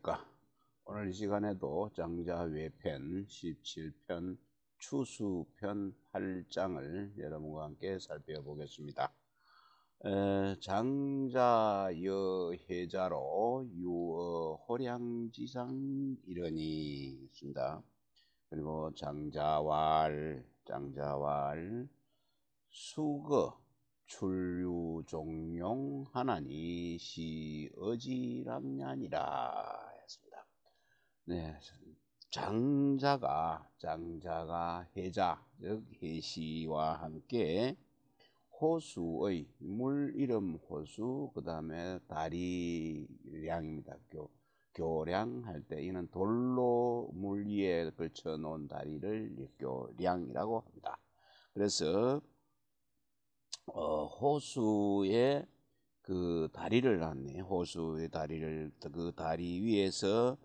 안녕하십니까 오늘 이 시간에도 장자외편 17편 추수편 8장을 여러분과 함께 살펴보겠습니다 장자여해자로 유어 호량지상 이러니 있습니다 그리고 장자왈 장자왈 수거 출유 종용 하나니 시어지랍냐니라 네, 장자가 장자가 해자 즉 해시와 함께 호수의 물 이름 호수 그 다음에 다리량입니다. 교, 교량할 때 이는 돌로 물 위에 걸쳐 놓은 다리를 교량이라고 합니다. 그래서 어, 호수의 그 다리를 놨네. 호수의 다리를 그 다리 위에서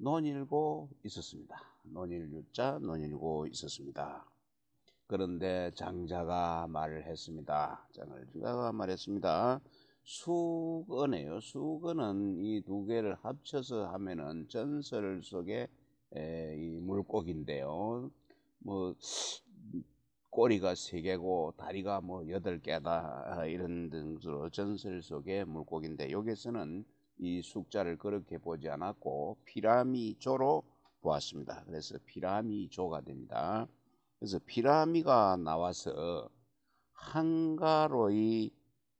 논일고 있었습니다. 논일 유자 논일고 있었습니다. 그런데 장자가 말을 했습니다. 장자가 말했습니다. 수건에요. 수건은 이 두 개를 합쳐서 하면은 전설 속에 이 물고기인데요. 뭐 꼬리가 세 개고 다리가 뭐 여덟 개다 아, 이런 등으로 전설 속에 물고기인데 여기서는 이 숫자를 그렇게 보지 않았고 피라미조로 보았습니다. 그래서 피라미조가 됩니다. 그래서 피라미가 나와서 한가로이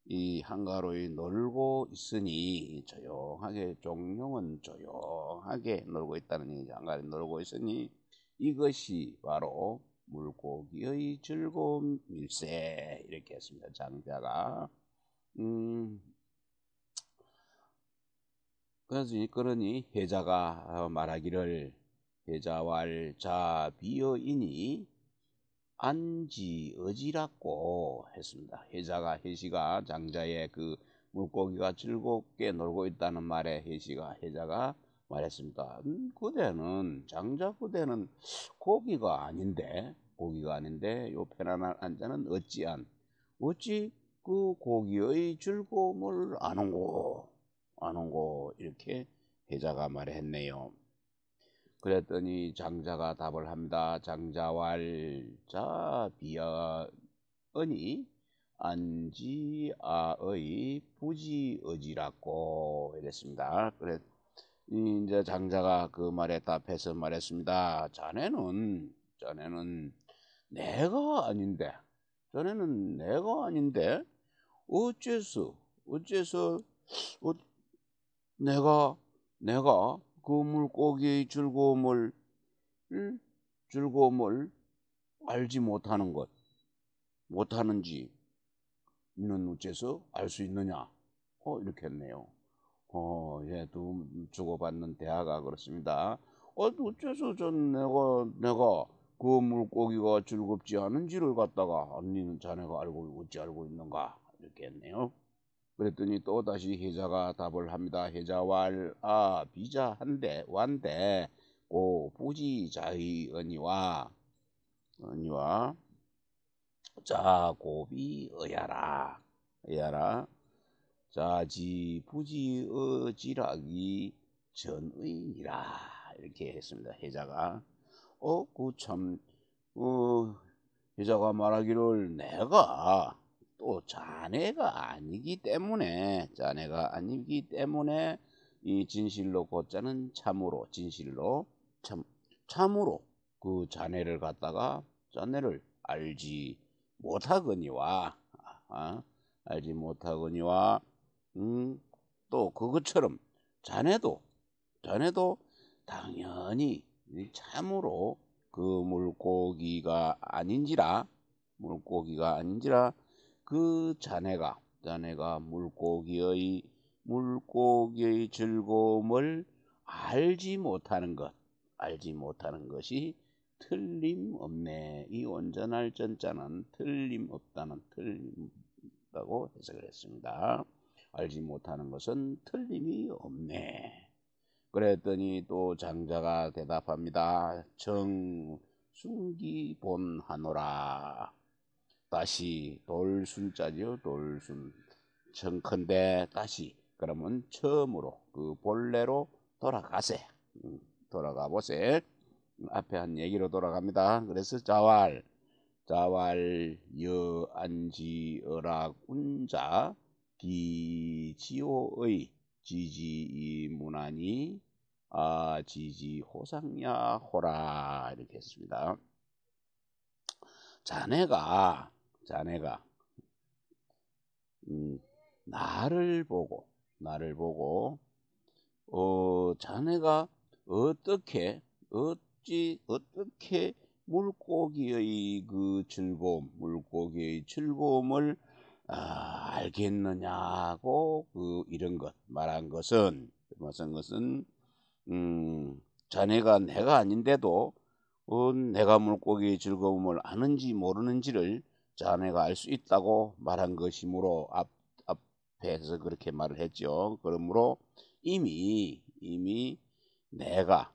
이 한가로이 놀고 있으니 조용하게 종룡은 조용하게 놀고 있다는 얘기죠. 한가로이 놀고 있으니 이것이 바로 물고기의 즐거움일세 이렇게 했습니다. 장자가 음, 그래서 이끌으니 혜자가 어, 말하기를 혜자왈 자비어이니 안지 어지라고 했습니다. 혜자가 혜시가 장자의 그 물고기가 즐겁게 놀고 있다는 말에 혜시가 혜자가 말했습니다. 음, 그대는 장자 그대는 고기가 아닌데 고기가 아닌데 요 편안한 안자는 어찌한 어찌 그 고기의 즐거움을 아는고 아는고 이렇게 혜자가 말했네요. 그랬더니 장자가 답을 합니다. 장자왈자 비아 언이 안지아의 부지어지라고 이랬습니다. 그래 이제 장자가 그 말에 답해서 말했습니다. 자네는 자네는 내가 아닌데 자네는 내가 아닌데 어째서 어째서 내가 내가 그 물고기의 즐거움을 즐거움을 알지 못하는 것 못하는지 이는 어째서알 수 있느냐? 어 이렇게 했네요. 어, 예, 두 주고받는 대화가 그렇습니다. 어, 어째서 전 내가 내가 그 물고기가 즐겁지 않은지를 갖다가 언니는 자네가 알고 어찌 알고 있는가 이렇게 했네요. 그랬더니 또 다시 혜자가 답을 합니다. 혜자왈 아 비자 한대 완대 고 부지자의 언니와 언니와 자 고비 어야라 어야라 자지 부지 어지락이 전의니라 이렇게 했습니다. 혜자가 어구참 어, 혜자가 어, 말하기를 내가 또 자네가 아니기 때문에 자네가 아니기 때문에 이 진실로 곧자는 참으로 진실로 참 참으로 그 자네를 갖다가 자네를 알지 못하거니와 아, 아 알지 못하거니와 음, 또 그것처럼 자네도 자네도 당연히 참으로 그 물고기가 아닌지라 물고기가 아닌지라 그 자네가 자네가 물고기의 물고기의 즐거움을 알지 못하는 것 알지 못하는 것이 틀림없네 이 온전할 전자는 틀림없다는 틀림없다고 해석을 했습니다 알지 못하는 것은 틀림이 없네 그랬더니 또 장자가 대답합니다 정 순기본하노라 다시 돌술자지요 돌술 청컨대 다시 그러면 처음으로 그 본래로 돌아가세 음, 돌아가 보세 앞에 한 얘기로 돌아갑니다 그래서 자왈 자왈 여안지어라군자 기지오의 지지이 문안이 아 지지 호상야 호라 이렇게 했습니다. 자네가 자네가 음, 나를 보고 나를 보고 어 자네가 어떻게 어찌 어떻게 물고기의 그 즐거움 물고기의 즐거움을 아, 알겠느냐고 그 이런 것 말한 것은 말한 것은 음 자네가 내가 아닌데도 어, 내가 물고기의 즐거움을 아는지 모르는지를 자네가 알 수 있다고 말한 것이므로 앞, 앞에서 그렇게 말을 했죠. 그러므로 이미 이미 내가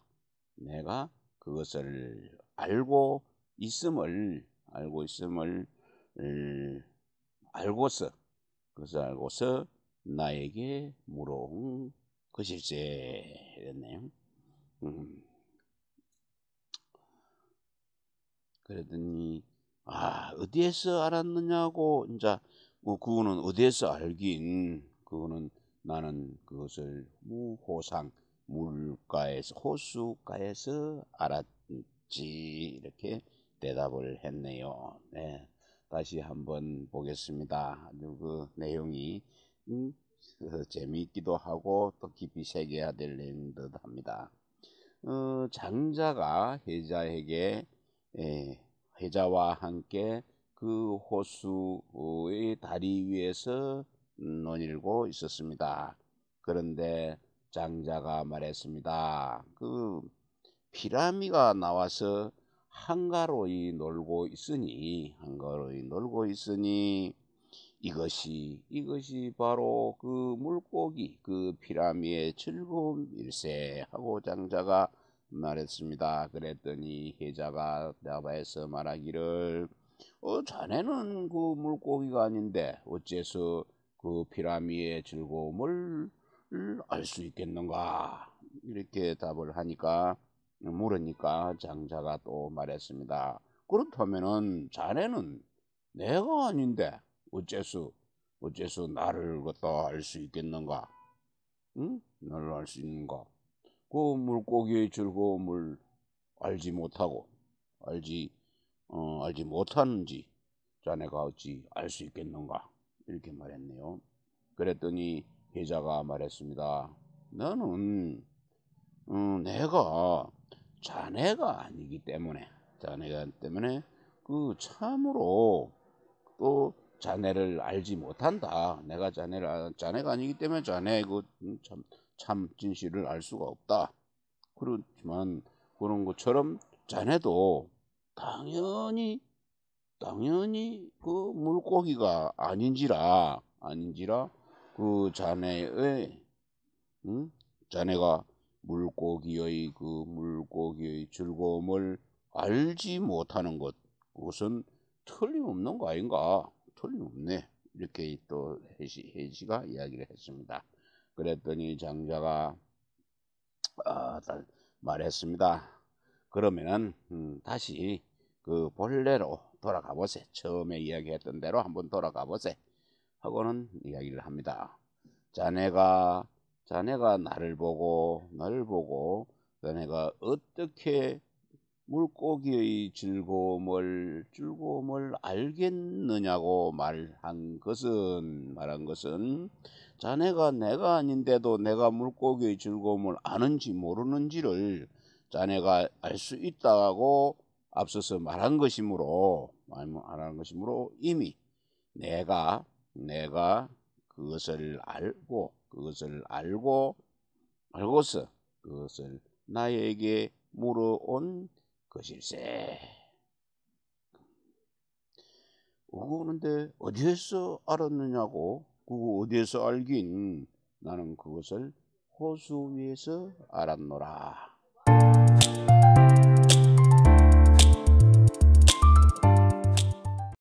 내가 그것을 알고 있음을 알고 있음을 알고서 그것을 알고서 나에게 물어온 것일세 이랬네요. 음. 그랬더니 아 어디에서 알았느냐고 이제 뭐 그거는 어디에서 알긴 그거는 나는 그것을 무호상 물가에서 호수가에서 알았지 이렇게 대답을 했네요. 네. 다시 한번 보겠습니다. 아주 그 내용이 음, 그 재미있기도 하고 또 깊이 새겨야 될 내용인 듯 합니다. 어, 장자가 해자에게 에, 예, 회자와 함께 그 호수의 다리 위에서 논일고 있었습니다. 그런데 장자가 말했습니다. 그 피라미가 나와서 한가로이 놀고 있으니 한가로이 놀고 있으니 이것이 이것이 바로 그 물고기 그 피라미의 즐거움일세 하고 장자가 말했습니다. 그랬더니 혜자가 대답해서 말하기를 어, 자네는 그 물고기가 아닌데 어째서 그 피라미의 즐거움을 알 수 있겠는가 이렇게 답을 하니까 물으니까 장자가 또 말했습니다. 그렇다면은 자네는 내가 아닌데 어째서 어째서 나를 것도 알 수 있겠는가? 응? 나를 알 수 있는가? 그 물고기의 즐거움을 알지 못하고 알지 어, 알지 못하는지 자네가 어찌 알 수 있겠는가 이렇게 말했네요. 그랬더니 회자가 말했습니다. 나는 음, 어, 내가 자네가 아니기 때문에 자네가 때문에 그 참으로 또 자네를 알지 못한다. 내가 자네를 아, 자네가 아니기 때문에 자네 그참 음, 참 진실을 알 수가 없다. 그렇지만 그런 것처럼 자네도 당연히 당연히 그 물고기가 아닌지라 아닌지라 그 자네의 응? 자네가 물고기의 그 물고기의 즐거움을 알지 못하는 것 그것은 틀림없는 거 아닌가 틀림없네 이렇게 또 해시 해시가 이야기를 했습니다. 그랬더니 장자가 어, 말했습니다. 그러면은 음, 다시 그 본래로 돌아가 보세. 처음에 이야기했던 대로 한번 돌아가 보세. 하고는 이야기를 합니다. 자네가 자네가 나를 보고 나를 보고 자네가 어떻게 물고기의 즐거움을 즐거움을 알겠느냐고 말한 것은 말한 것은 자네가 내가 아닌데도 내가 물고기의 즐거움을 아는지 모르는지를 자네가 알 수 있다고 앞서서 말한 것이므로 말하는 것이므로 이미 내가 내가 그것을 알고 그것을 알고 알고서 그것을 나에게 물어온 것일세. 그는데 어디에서 알았느냐고 그 어디에서 알긴 나는 그것을 호수 위에서 알았노라.